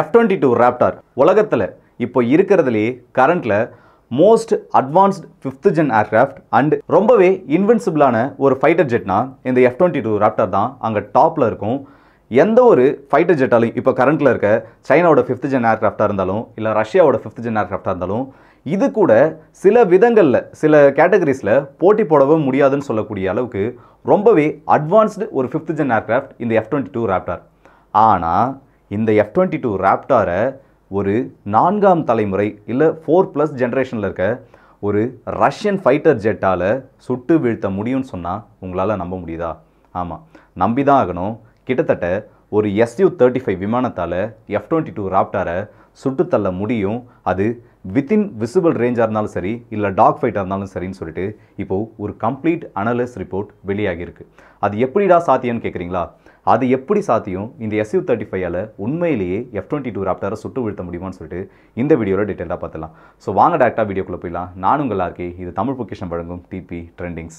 F twenty two Raptor உலகத்தில் இப்போ இருக்கிறதுலே கரண்ட்டில் most advanced fifth gen aircraft and ரொம்பவே இன்வென்சிபிளான ஒரு ஃபைட்டர் ஜெட்னா இந்த எஃப் டுவெண்ட்டி டூ ராப்டார் தான் அங்கே டாப்பில் இருக்கும் எந்த ஒரு ஃபைட்டர் ஜெட்டாலையும் இப்போ கரண்ட்டில் இருக்க சைனாவோட ஃபிஃப்த் ஜென் ஏர்க்ராஃப்டாக இருந்தாலும் இல்லை ரஷ்யாவோட ஃபிஃப்த் ஜென் ஏர்க்ராஃப்டாக இருந்தாலும் இது கூட சில விதங்களில் சில கேட்டகரிஸில் போட்டி போடவும் முடியாதுன்னு சொல்லக்கூடிய அளவுக்கு ரொம்பவே அட்வான்ஸ்டு ஒரு ஃபிஃப்த் ஜென் ஏர்க்ராஃப்ட் இந்த எஃப் டுவெண்ட்டி டூ ராப்டார் ஆனால் இந்த எஃப் டுவெண்ட்டி டூ ராப்டாரை ஒரு நான்காம் தலைமுறை இல்லை ஃபோர் ப்ளஸ் ஜென்ரேஷனில் இருக்க ஒரு ரஷ்யன் ஃபைட்டர் ஜெட்டால் சுட்டு வீழ்த்த முடியும்னு சொன்னால் உங்களால் நம்ப முடியுதா ஆமாம் நம்பி தான் ஆகணும் கிட்டத்தட்ட ஒரு எஸ்யூ தேர்ட்டி ஃபைவ் விமானத்தால் எஃப் டுவெண்ட்டி டூ ராப்டாரை சுட்டுத்தள்ள முடியும் அது வித்தின் விசிபிள் ரேஞ்சாக இருந்தாலும் சரி இல்லை டாக் ஃபைட்டாக இருந்தாலும் சரின்னு சொல்லிட்டு இப்போது ஒரு கம்ப்ளீட் அனலிஸ் ரிப்போர்ட் வெளியாகியிருக்கு அது எப்படிடா சாத்தியம்னு கேட்குறீங்களா அது எப்படி சாத்தியம் இந்த எஸ்யூ தேர்ட்டி ஃபைவால் உண்மையிலேயே எஃப் டுவெண்ட்டி டூ ராப்டாரை சுட்டு வீழ்த்த முடியுமான்னு சொல்லிட்டு இந்த வீடியோவில் டீட்டெயிலாக பார்த்துலாம் ஸோ வாங்க டேரக்டாக வீடியோக்குள்ளே போயிடலாம் நானும் உங்கள் ஆர்கே இது தமிழ் பொக்கிஷன் வழங்கும் டிபி ட்ரெண்டிங்ஸ்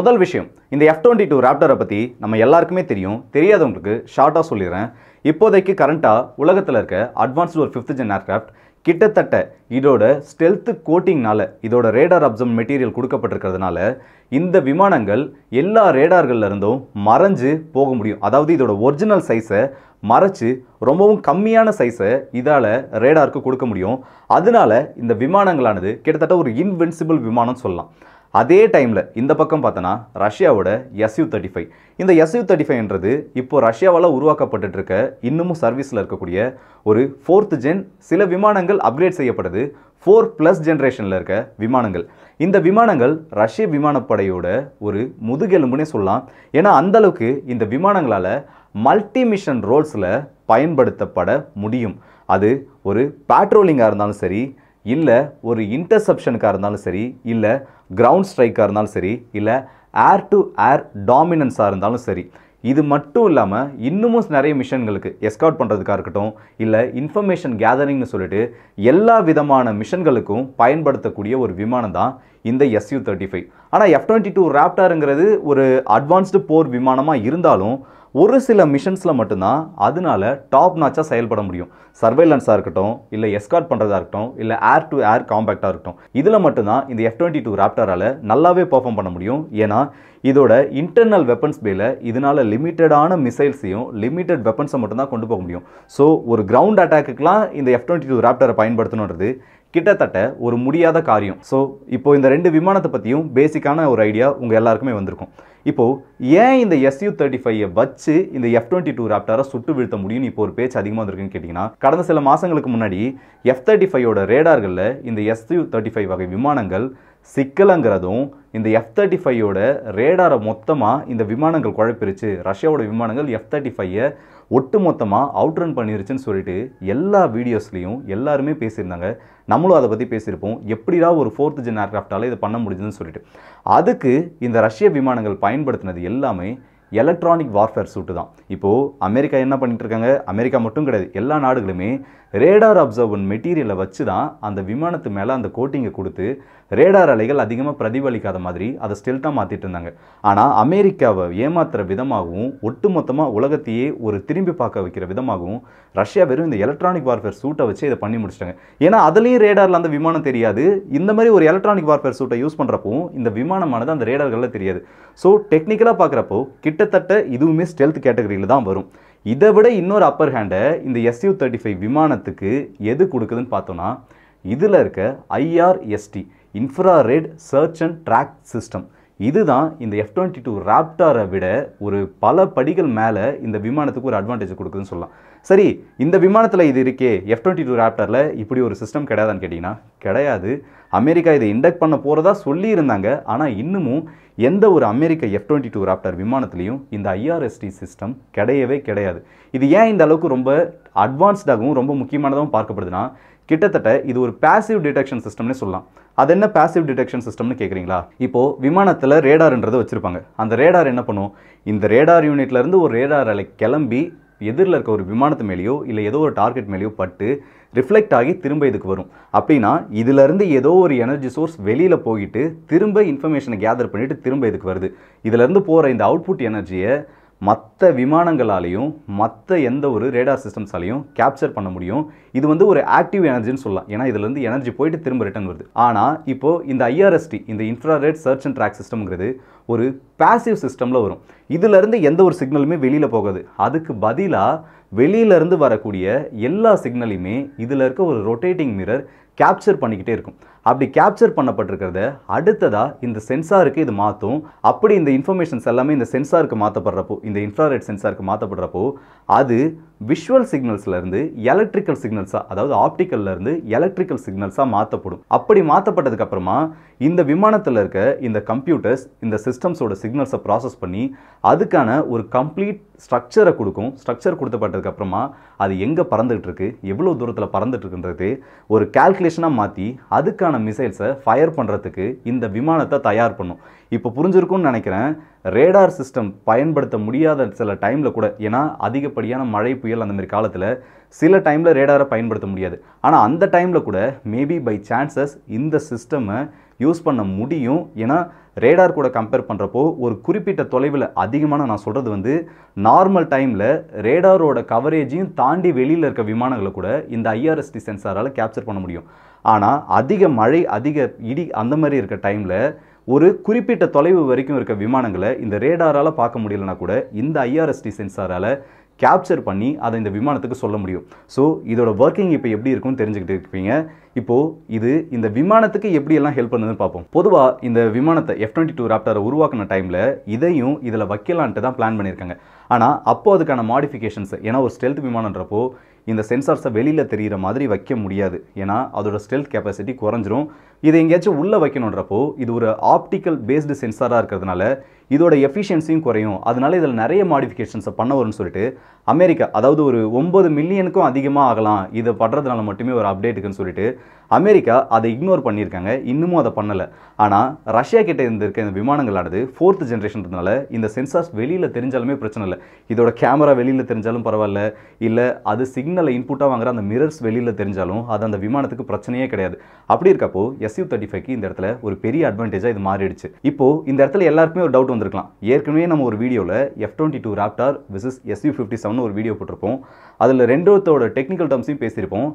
முதல் விஷயம் இந்த எஃப் டுவெண்ட்டி டூ ராப்டரை பற்றி நம்ம எல்லாருக்குமே தெரியும் தெரியாதவங்களுக்கு ஷார்ட்டாக சொல்லிடுறேன் இப்போதைக்கு கரண்ட்டாக உலகத்தில் இருக்க அட்வான்ஸ்டு ஒரு ஃபிஃப்த் ஜென் ஏர்க்ராஃப்ட் கிட்டத்தட்ட இதோட ஸ்டெல்த்து கோட்டிங்னால இதோட ரேடார் அப்சம் மெட்டீரியல் கொடுக்கப்பட்டிருக்கிறதுனால இந்த விமானங்கள் எல்லா ரேடார்கள்ல இருந்தும் மறைஞ்சு போக முடியும் அதாவது இதோட ஒரிஜினல் சைஸை மறைச்சு ரொம்பவும் கம்மியான சைஸை இதால் ரேடாருக்கு கொடுக்க முடியும் அதனால இந்த விமானங்களானது கிட்டத்தட்ட ஒரு இன்வென்சிபிள் விமானம் சொல்லலாம் அதே டைமில் இந்த பக்கம் பார்த்தோன்னா ரஷ்யாவோட எஸ்யூ தேர்ட்டி ஃபைவ் இந்த எஸ்யூ தேர்ட்டி ஃபைவ்ன்றது இப்போது ரஷ்யாவால் உருவாக்கப்பட்டு இருக்க இன்னமும் சர்வீஸில் இருக்கக்கூடிய ஒரு ஃபோர்த்து ஜென் சில விமானங்கள் அப்கிரேட் செய்யப்படுது ஃபோர் ப்ளஸ் ஜென்ரேஷனில் இருக்க விமானங்கள் இந்த விமானங்கள் ரஷ்ய விமானப்படையோட ஒரு முதுகெலும்புனே சொல்லலாம் ஏன்னா அந்தளவுக்கு இந்த விமானங்களால் மல்டி மிஷன் ரோல்ஸில் பயன்படுத்தப்பட முடியும் அது ஒரு பேட்ரோலிங்காக இருந்தாலும் சரி இல்லை ஒரு இன்டர்செப்ஷனுக்காக இருந்தாலும் சரி இல்லை கிரவுண்ட் ஸ்ட்ரைக்காக இருந்தாலும் சரி இல்லை ஏர் டு ஏர் டாமினன்ஸாக இருந்தாலும் சரி இது மட்டும் இல்லாமல் இன்னமும் நிறைய மிஷன்களுக்கு எஸ்கவுட் பண்ணுறதுக்காக இருக்கட்டும் இல்லை இன்ஃபர்மேஷன் கேதரிங்னு சொல்லிட்டு எல்லா விதமான மிஷன்களுக்கும் பயன்படுத்தக்கூடிய ஒரு விமானம் தான் இந்த எஸ்யூ தேர்ட்டி ஃபைவ் ஆனால் எஃப் டுவெண்ட்டி டூ ராப்டாருங்கிறது ஒரு அட்வான்ஸ்டு போர் விமானமாக இருந்தாலும் ஒரு சில மிஷன்ஸில் மட்டும்தான் அதனால டாப் நாச்சாக செயல்பட முடியும் சர்வைலன்ஸாக இருக்கட்டும் இல்லை எஸ்கார்ட் பண்ணுறதா இருக்கட்டும் இல்லை ஏர் டு ஏர் காம்பேக்டாக இருக்கட்டும் இதில் மட்டும்தான் இந்த எஃப் டுவெண்ட்டி டூ ராப்டரால் நல்லாவே பர்ஃபார்ம் பண்ண முடியும் ஏன்னா இதோட இன்டர்னல் வெப்பன்ஸ் பேல இதனால் லிமிட்டடான மிசைல்ஸையும் லிமிட்டட் வெப்பன்ஸை மட்டும்தான் கொண்டு போக முடியும் ஸோ ஒரு கிரவுண்ட் அட்டாக்குக்கெலாம் இந்த எஃப் டுவெண்ட்டி டூ ராப்டரை பயன்படுத்தணுன்றது கிட்டத்தட்ட ஒரு முடியாத காரியம் ஸோ இப்போ இந்த ரெண்டு விமானத்தை பற்றியும் பேசிக்கான ஒரு ஐடியா உங்கள் எல்லாருக்குமே வந்திருக்கும் இப்போது ஏன் இந்த எஸ்யூ தேர்ட்டி ஃபைவை வச்சு இந்த எஃப் டுவெண்ட்டி டூ ராப்டாரை சுட்டு வீழ்த்த முடியும்னு இப்போ ஒரு பேச்சு அதிகமாக இருக்குன்னு கேட்டிங்கன்னா கடந்த சில மாதங்களுக்கு முன்னாடி எஃப் தேர்ட்டி ஃபைவோட ரேடார்களில் இந்த எஸ்யூ தேர்ட்டி ஃபைவ் வகை விமானங்கள் சிக்கலங்கிறதும் இந்த எஃப் தேர்ட்டி ஃபைவோட ரேடாரை மொத்தமாக இந்த விமானங்கள் குழப்பிருச்சு ரஷ்யாவோட விமானங்கள் எஃப் தேர்ட்டி ஃபைவை ஒட்டு மொத்தமாக அவுட் ரன் பண்ணிருச்சுன்னு சொல்லிட்டு எல்லா வீடியோஸ்லேயும் எல்லாருமே பேசியிருந்தாங்க நம்மளும் அதை பற்றி பேசியிருப்போம் எப்படிடா ஒரு ஃபோர்த் ஜென் ஏர்க்ராஃப்டால் இதை பண்ண முடிஞ்சதுன்னு சொல்லிட்டு அதுக்கு இந்த ரஷ்ய விமானங்கள் பயன்படுத்தினது எல்லாமே எலக்ட்ரானிக் வார்ஃபேர் சூட்டு தான் இப்போது அமெரிக்கா என்ன பண்ணிட்டு இருக்காங்க அமெரிக்கா மட்டும் கிடையாது எல்லா நாடுகளுமே ரேடார் அப்சர்வன் மெட்டீரியலை வச்சு தான் அந்த விமானத்து மேலே அந்த கோட்டிங்கை கொடுத்து ரேடார் அலைகள் அதிகமாக பிரதிபலிக்காத மாதிரி அதை ஸ்டெல்ட்டாக மாற்றிட்டு இருந்தாங்க ஆனால் அமெரிக்காவை ஏமாத்துற விதமாகவும் ஒட்டுமொத்தமாக உலகத்தையே ஒரு திரும்பி பார்க்க வைக்கிற விதமாகவும் ரஷ்யா வெறும் இந்த எலக்ட்ரானிக் வார்ஃபேர் சூட்டை வச்சு இதை பண்ணி முடிச்சிட்டாங்க ஏன்னா அதுலேயும் ரேடாரில் அந்த விமானம் தெரியாது இந்த மாதிரி ஒரு எலக்ட்ரானிக் வார்ஃபேர் சூட்டை யூஸ் பண்ணுறப்போ இந்த விமானமானது அந்த ரேடார்களில் தெரியாது ஸோ டெக்னிக்கலாக பார்க்குறப்போ கிட்ட கிட்டத்தட்ட இதுவுமே ஸ்டெல்த் கேட்டகரியில் தான் வரும் இதை விட இன்னொரு அப்பர் ஹேண்டை இந்த எஸ்யூ தேர்ட்டி ஃபைவ் விமானத்துக்கு எது கொடுக்குதுன்னு பார்த்தோன்னா இதில் இருக்க IRST infra red search and track system இதுதான் இந்த எஃப் டுவெண்ட்டி டூ ராப்டாரை விட ஒரு பல படிகள் மேலே இந்த விமானத்துக்கு ஒரு அட்வான்டேஜ் கொடுக்குதுன்னு சொல்லலாம் சரி இந்த விமானத்தில் இது இருக்கே எஃப் டுவெண்ட்டி டூ ராப்டரில் இப்படி ஒரு சிஸ்டம் கிடையாதான்னு கேட்டிங்கன்னா கிடையாது அமெரிக்கா இதை இண்டக்ட் பண்ண போகிறதா சொல்லியிருந்தாங்க ஆனால் இன்னமும் எந்த ஒரு அமெரிக்க எஃப் டுவெண்ட்டி டூ ராப்டர் விமானத்துலேயும் இந்த ஐஆர்எஸ்டி சிஸ்டம் கிடையவே கிடையாது இது ஏன் இந்த அளவுக்கு ரொம்ப அட்வான்ஸ்டாகவும் ரொம்ப முக்கியமானதாகவும் பார்க்கப்படுதுன்னா கிட்டத்தட்ட இது ஒரு பேசிவ் டிடெக்ஷன் சிஸ்டம்னு சொல்லலாம் அது என்ன பேசிவ் டிடெக்ஷன் சிஸ்டம்னு கேட்குறீங்களா இப்போது விமானத்தில் ரேடார்ன்றது வச்சுருப்பாங்க அந்த ரேடார் என்ன பண்ணும் இந்த ரேடார் யூனிட்லேருந்து ஒரு ரேடார் அலை கிளம்பி எதிரில் இருக்க ஒரு விமானத்து மேலேயோ இல்லை ஏதோ ஒரு டார்கெட் மேலேயோ பட்டு ரிஃப்ளெக்ட் ஆகி திரும்ப இதுக்கு வரும் அப்படின்னா இதிலேருந்து ஏதோ ஒரு எனர்ஜி சோர்ஸ் வெளியில் போயிட்டு திரும்ப இன்ஃபர்மேஷனை கேதர் பண்ணிவிட்டு திரும்ப இதுக்கு வருது இதிலேருந்து போகிற இந்த அவுட்புட் எனர்ஜியை மற்ற விமானங்களாலையும் மற்ற எந்த ஒரு ரேடார் சிஸ்டம்ஸாலையும் கேப்சர் பண்ண முடியும் இது வந்து ஒரு ஆக்டிவ் எனர்ஜின்னு சொல்லலாம் ஏன்னா இதுலேருந்து எனர்ஜி போயிட்டு திரும்ப ரிட்டர்ன் வருது ஆனால் இப்போது இந்த ஐஆர்எஸ்டி இந்த இன்ஃப்ராரேட் சர்ச் அண்ட் ட்ராக் சிஸ்டம்ங்கிறது ஒரு பேசிவ் சிஸ்டமில் வரும் இதிலிருந்து எந்த ஒரு சிக்னலுமே வெளியில் போகாது அதுக்கு பதிலாக வெளியிலேருந்து வரக்கூடிய எல்லா சிக்னலையுமே இதில் இருக்க ஒரு ரொட்டேட்டிங் மிரர் கேப்சர் பண்ணிக்கிட்டே இருக்கும் அப்படி கேப்சர் பண்ணப்பட்டிருக்கிறத அடுத்ததாக இந்த சென்சாருக்கு இது மாற்றும் அப்படி இந்த இன்ஃபர்மேஷன்ஸ் எல்லாமே இந்த சென்சாருக்கு மாற்றப்படுறப்போ இந்த இன்ஃப்ராரெட் சென்சாருக்கு மாற்றப்படுறப்போ அது விஷுவல் சிக்னல்ஸ்லேருந்து எலக்ட்ரிக்கல் சிக்னல்ஸாக அதாவது ஆப்டிக்கல்ல இருந்து எலக்ட்ரிக்கல் சிக்னல்ஸாக மாற்றப்படும் அப்படி மாற்றப்பட்டதுக்கப்புறமா இந்த விமானத்தில் இருக்க இந்த கம்ப்யூட்டர்ஸ் இந்த சிஸ்டம்ஸோட சிக்னல்ஸை ப்ராசஸ் பண்ணி அதுக்கான ஒரு கம்ப்ளீட் ஸ்ட்ரக்சரை கொடுக்கும் ஸ்ட்ரக்சர் அப்புறமா அது எங்கே பறந்துகிட்டு இருக்கு எவ்வளோ தூரத்தில் பறந்துட்டுருக்குன்றது ஒரு கால்குலேஷனாக மாற்றி அதுக்கான மிசைல்ஸை ஃபயர் பண்ணுறதுக்கு இந்த விமானத்தை தயார் பண்ணும் இப்போ புரிஞ்சிருக்கும்னு நினைக்கிறேன் ரேடார் சிஸ்டம் பயன்படுத்த முடியாத சில டைமில் கூட ஏன்னா அதிகப்படியான மழை புயல் அந்த மாதிரி காலத்தில் சில டைமில் ரேடாரை பயன்படுத்த முடியாது ஆனால் அந்த டைமில் கூட மேபி பை சான்சஸ் இந்த சிஸ்டம்மை யூஸ் பண்ண முடியும் ஏன்னா ரேடார் கூட கம்பேர் பண்ணுறப்போ ஒரு குறிப்பிட்ட தொலைவில் அதிகமான நான் சொல்கிறது வந்து நார்மல் டைமில் ரேடாரோட கவரேஜையும் தாண்டி வெளியில் இருக்க விமானங்களை கூட இந்த ஐஆர்எஸ்டி சென்சாரால் கேப்சர் பண்ண முடியும் ஆனால் அதிக மழை அதிக இடி அந்த மாதிரி இருக்க டைமில் ஒரு குறிப்பிட்ட தொலைவு வரைக்கும் இருக்க விமானங்களை இந்த ரேடாரால் பார்க்க முடியலனா கூட இந்த ஐஆர்எஸ்டி சென்சாரால் கேப்சர் பண்ணி அதை இந்த விமானத்துக்கு சொல்ல முடியும் ஸோ இதோட ஒர்க்கிங் இப்போ எப்படி இருக்கும்னு தெரிஞ்சுக்கிட்டு இருப்பீங்க இப்போது இது இந்த விமானத்துக்கு எப்படியெல்லாம் ஹெல்ப் பண்ணுதுன்னு பார்ப்போம் பொதுவாக இந்த விமானத்தை எஃப் டுவெண்ட்டி டூ ராப்டாரை உருவாக்கின டைமில் இதையும் இதில் வைக்கலான்ட்டு தான் பிளான் பண்ணியிருக்காங்க ஆனால் அப்போது அதுக்கான மாடிஃபிகேஷன்ஸ் ஏன்னா ஒரு ஸ்டெல்த் விமானன்றப்போ இந்த சென்சார்ஸை வெளியில் தெரிகிற மாதிரி வைக்க முடியாது ஏன்னா அதோட ஸ்டெல்த் கெப்பாசிட்டி குறைஞ்சிரும் இதை எங்கேயாச்சும் உள்ளே வைக்கணுன்றப்போ இது ஒரு ஆப்டிக்கல் பேஸ்டு சென்சாராக இருக்கிறதுனால இதோட எஃபிஷியன்சியும் குறையும் அதனால இதில் நிறைய மாடிஃபிகேஷன்ஸை பண்ண வரும்னு சொல்லிட்டு அமெரிக்கா அதாவது ஒரு ஒம்பது மில்லியனுக்கும் அதிகமாக ஆகலாம் இதை படுறதுனால மட்டுமே ஒரு அப்டேட்டுக்குன்னு சொல்லிட்டு அமெரிக்கா அதை இக்னோர் பண்ணியிருக்காங்க இன்னமும் அதை பண்ணலை ஆனால் ரஷ்யா கிட்டே இருந்திருக்க இந்த விமானங்களானது ஃபோர்த் ஜென்ரேஷன்றதுனால இந்த சென்சார்ஸ் வெளியில் தெரிஞ்சாலுமே பிரச்சனை இல்லை இதோட கேமரா வெளியில் தெரிஞ்சாலும் பரவாயில்ல இல்லை அது சிக்னலை இன்புட்டாக வாங்குற அந்த மிரர்ஸ் வெளியில் தெரிஞ்சாலும் அது அந்த விமானத்துக்கு பிரச்சனையே கிடையாது அப்படி இருக்கப்போ எஸ்யூ தேர்ட்டி ஃபைவ்க்கு இந்த இடத்துல ஒரு பெரிய அட்வான்டேஜாக இது மாறிடுச்சு இப்போது இந்த இடத்துல எல்லாருக்குமே ஒரு டவுட் வந்திருக்கலாம் ஏற்கனவே நம்ம ஒரு வீடியோவில் F twenty two raptor versus SU fifty seven ஒரு வீடியோ போட்டிருப்போம் அதில் ரெண்டுத்தோட டெக்னிக்கல் டேர்ம்ஸையும் பேசியிருப்போம்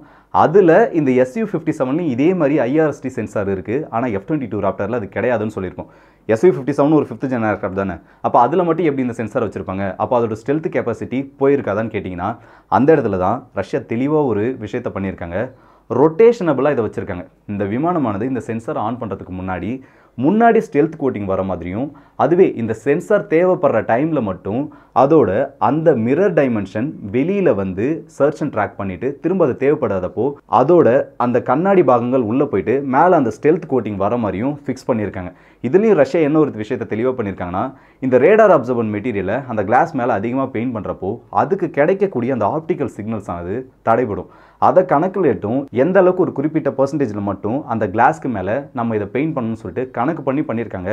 அதில் இந்த எஸ்யூ ஃபிஃப்டி செவன்லையும் இதே மாதிரி ஐஆர்எஸ்டி சென்சார் இருக்குது ஆனால் எஃப் டுவெண்ட்டி டூ ராப்டாரில் அது கிடையாதுன்னு சொல்லியிருப்போம் எஸ்யூ ஃபிஃப்டி செவன் ஒரு ஃபிஃப்த் ஜென் ஏர்க்ராஃப்ட் தானே அப்போ அதில் மட்டும் எப்படி இந்த சென்சார் வச்சுருப்பாங்க அப்போ அதோட ஸ்டெல்த் கெப்பாசிட்டி போயிருக்காதான்னு கேட்டிங்கன்னா அந்த இடத்துல தான் ரஷ்யா தெளிவாக ஒரு விஷயத்தை பண்ணியிருக்காங்க ரொட்டேஷனபிளாக இதை வச்சுருக்காங்க இந்த விமானமானது இந்த சென்சார் ஆன் பண்ணுறதுக்கு முன்னாடி முன்னாடி ஸ்டெல்த் கோட்டிங் வர மாதிரியும் அதுவே இந்த சென்சார் தேவைப்படுற டைமில் மட்டும் அதோட அந்த மிரர் டைமென்ஷன் வெளியில் வந்து சர்ச் அண்ட் ட்ராக் பண்ணிவிட்டு திரும்ப அது தேவைப்படாதப்போ அதோட அந்த கண்ணாடி பாகங்கள் உள்ளே போயிட்டு மேலே அந்த ஸ்டெல்த் கோட்டிங் வர மாதிரியும் ஃபிக்ஸ் பண்ணியிருக்காங்க இதுலேயும் ரஷ்யா என்ன ஒரு விஷயத்தை தெளிவாக பண்ணியிருக்காங்கன்னா இந்த ரேடார் அப்சர்வன் மெட்டீரியலை அந்த கிளாஸ் மேலே அதிகமாக பெயிண்ட் பண்ணுறப்போ அதுக்கு கிடைக்கக்கூடிய அந்த ஆப்டிக்கல் சிக்னல்ஸ் ஆனது தடைபடும் அதை கணக்கில் எட்டும் எந்த அளவுக்கு ஒரு குறிப்பிட்ட பர்சன்டேஜில் மட்டும் அந்த கிளாஸ்க்கு மேலே நம்ம இதை பெயிண்ட் பண்ணணும்னு சொல்லிட்டு கணக்கு பண்ணி பண்ணியிருக்காங்க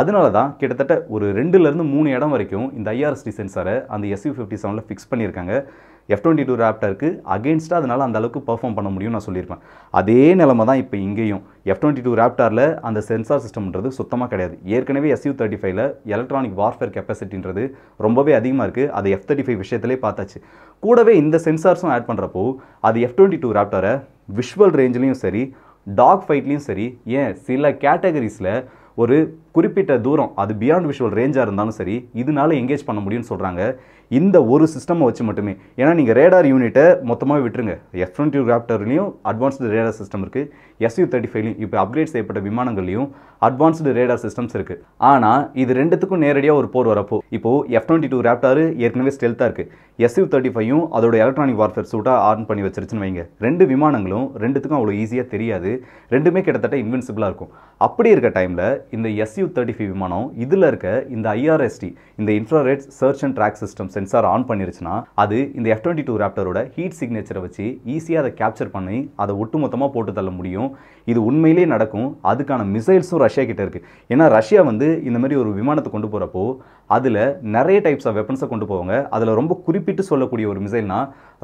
அதனால தான் கிட்டத்தட்ட ஒரு ரெண்டுலேருந்து மூணு இடம் வரைக்கும் இந்த ஐஆர்எஸ்டி சென்சாரை அந்த எஸ்யூ ஃபிஃப்டி செவனில் ஃபிக்ஸ் பண்ணியிருக்காங்க எஃப் டுவெண்ட்டி டூ இருக்கு அகேன்ஸ்டாக அதனால் அந்த அளவுக்கு பர்ஃபார்ம் பண்ண முடியும் நான் சொல்லியிருப்பேன் அதே நிலமை தான் இப்போ இங்கேயும் எஃப் டுவெண்ட்டி டூ ரேப்டாரில் அந்த சென்சார் சிஸ்டம்ன்றது சுத்தமாக கிடையாது ஏற்கனவே எஸ்யூ தேர்ட்டி ஃபைவ்ல எலக்ட்ரானிக் வார்ஃபேர் கெப்பாசிட்டின்றது ரொம்பவே அதிகமாக இருக்குது அது எஃப் தேர்ட்டி ஃபைவ் விஷயத்திலே பார்த்தாச்சு கூடவே இந்த சென்சார்ஸும் ஆட் பண்ணுறப்போ அது எஃப் டுவெண்ட்டி டூ ரேப்டாரை விஷுவல் ரேஞ்சிலையும் சரி டாக் ஃபைட்லேயும் சரி ஏன் சில கேட்டகரிஸில் ஒரு குறிப்பிட்ட தூரம் அது பியாண்ட் விஷுவல் ரேஞ்சாக இருந்தாலும் சரி இதனால எங்கேஜ் பண்ண முடியும்னு சொல்கிறாங்க இந்த ஒரு சிஸ்டமை வச்சு மட்டுமே ஏன்னா நீங்கள் ரேடார் யூனிட்டை மொத்தமாக விட்டுருங்க எஸ் டுவெண்ட்டி ராப்டர்லையும் அட்வான்ஸ்டு ரேடார் சிஸ்டம் இருக்குது எஸ்யூ தேர்ட்டி ஃபைவ்லையும் இப்போ அப்கிரேட் செய்யப்பட்ட விமானங்கள்லையும் அட்வான்ஸ்டு ரேடார் சிஸ்டம்ஸ் இருக்குது ஆனால் இது ரெண்டுத்துக்கும் நேரடியாக ஒரு போர் வரப்போ இப்போது எஃப் டுவெண்ட்டி டூ ராப்டார் ஏற்கனவே ஸ்டெல்த்தாக இருக்குது எஸ்யூ தேர்ட்டி ஃபைவும் அதோட எலக்ட்ரானிக் வார்ஃபேர் சூட்டாக ஆர்ன் பண்ணி வச்சிருச்சுன்னு வைங்க ரெண்டு விமானங்களும் ரெண்டுத்துக்கும் அவ்வளோ ஈஸியாக தெரியாது ரெண்டுமே கிட்டத்தட்ட இன்வென்சிபிளாக இருக்கும் அப்படி இருக்க டைமில் இந்த எஸ்யூ su தேர்ட்டி விமானம் இதில் இருக்க இந்த ஐஆர்எஸ்டி இந்த Infrared search and track system sensor on பண்ணிருச்சுன்னா அது இந்த f டுவெண்ட்டி டூ ராப்டரோட ஹீட் சிக்னேச்சரை வச்சு ஈஸியாக அதை capture பண்ணி அதை ஒட்டுமொத்தமாக போட்டு தள்ள முடியும் இது உண்மையிலே நடக்கும் அதுக்கான மிசைல்ஸும் ரஷ்யா கிட்ட இருக்கு ஏன்னா ரஷ்யா வந்து இந்த மரி ஒரு விமானத்தை கொண்டு போகிறப்போ அதில் நிறைய டைப்ஸ் ஆஃப் வெப்பன்ஸை கொண்டு போவாங்க அதில் ரொம்ப குறிப்பிட்டு சொல்லக்கூடிய ஒரு மிசைல்னா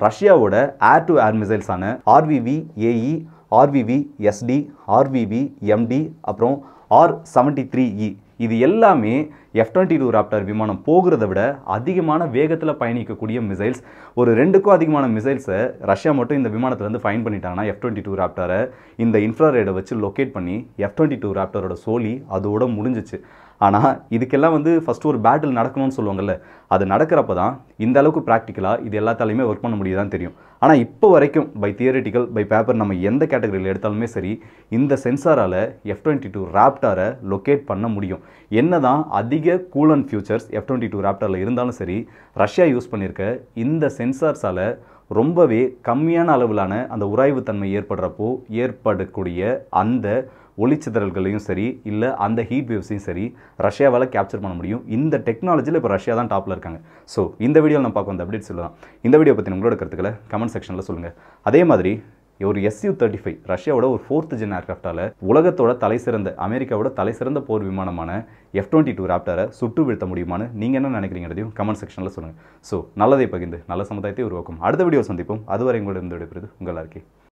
ரஷ்யாவோட ஏர் டு ஏர் ஆன RVV AE RVV SD RVV MD அப்புறம் ஆர் செவன்ட்டி த்ரீ இ இது எல்லாமே எஃப் டுவெண்ட்டி டூ ராப்டர் விமானம் போகிறத விட அதிகமான வேகத்தில் பயணிக்கக்கூடிய மிசைல்ஸ் ஒரு ரெண்டுக்கும் அதிகமான மிசைல்ஸை ரஷ்யா மட்டும் இந்த விமானத்துலேருந்து ஃபைன் பண்ணிட்டாங்கன்னா எஃப் டுவெண்ட்டி டூ ராப்டரை இந்த இன்ஃப்ராரேடை வச்சு லொக்கேட் பண்ணி எஃப் டுவெண்ட்டி டூ ராப்டரோட சோலி அதோட முடிஞ்சிச்சு ஆனால் இதுக்கெல்லாம் வந்து ஃபஸ்ட்டு ஒரு பேட்டில் நடக்கணும்னு சொல்லுவாங்கல்ல அது நடக்கிறப்ப தான் இந்த அளவுக்கு ப்ராக்டிக்கலாக இது எல்லாத்தாலையுமே ஒர்க் பண்ண முடியுதான் தெரியும் ஆனால் இப்போ வரைக்கும் பை தியரிட்டிக்கல் பை பேப்பர் நம்ம எந்த கேட்டகரியில் எடுத்தாலுமே சரி இந்த சென்சாரால் எஃப் டுவெண்ட்டி டூ ராப்டாரை லொக்கேட் பண்ண முடியும் என்ன தான் அதிக cool and features F twenty two ரேப்டாரில் இருந்தாலும் சரி ரஷ்யா யூஸ் பண்ணியிருக்க இந்த சென்சார்ஸால் ரொம்பவே கம்மியான அளவிலான அந்த உராய்வு தன்மை ஏற்படுறப்போ ஏற்படக்கூடிய அந்த ஒளிச்சிதறல்களையும் சரி இல்லை அந்த ஹீட் வேவ்ஸையும் சரி ரஷ்யாவால் கேப்சர் பண்ண முடியும் இந்த டெக்னாலஜியில் இப்போ ரஷ்யா தான் டாப்பில் இருக்காங்க ஸோ இந்த வீடியோவில் நம்ம பார்க்க வந்த அப்டேட் சொல்லலாம் இந்த வீடியோ பற்றி உங்களோட கருத்துக்களை கமெண்ட் செக்ஷனில் சொல்லுங்கள் அதே மாதிரி ஒரு எஸ்யூ தேர்ட்டி ஃபைவ் ரஷ்யாவோட ஒரு ஃபோர்த் ஜென் ஏர்க்ராஃப்டால் உலகத்தோட தலை சிறந்த அமெரிக்காவோட தலை சிறந்த போர் விமானமான எஃப் டுவெண்ட்டி டூ ராப்டரை சுட்டு வீழ்த்த முடியுமான்னு நீங்கள் என்ன நினைக்கிறீங்கிறதையும் கமெண்ட் செக்ஷனில் சொல்லுங்கள் ஸோ நல்லதை பகிர்ந்து நல்ல சமுதாயத்தை உருவாக்கும் அடுத்த வீடியோ சந்திப்போம் அதுவரை உங்களோட இருந்து விடைபெறுது உங்களாக இருக்கே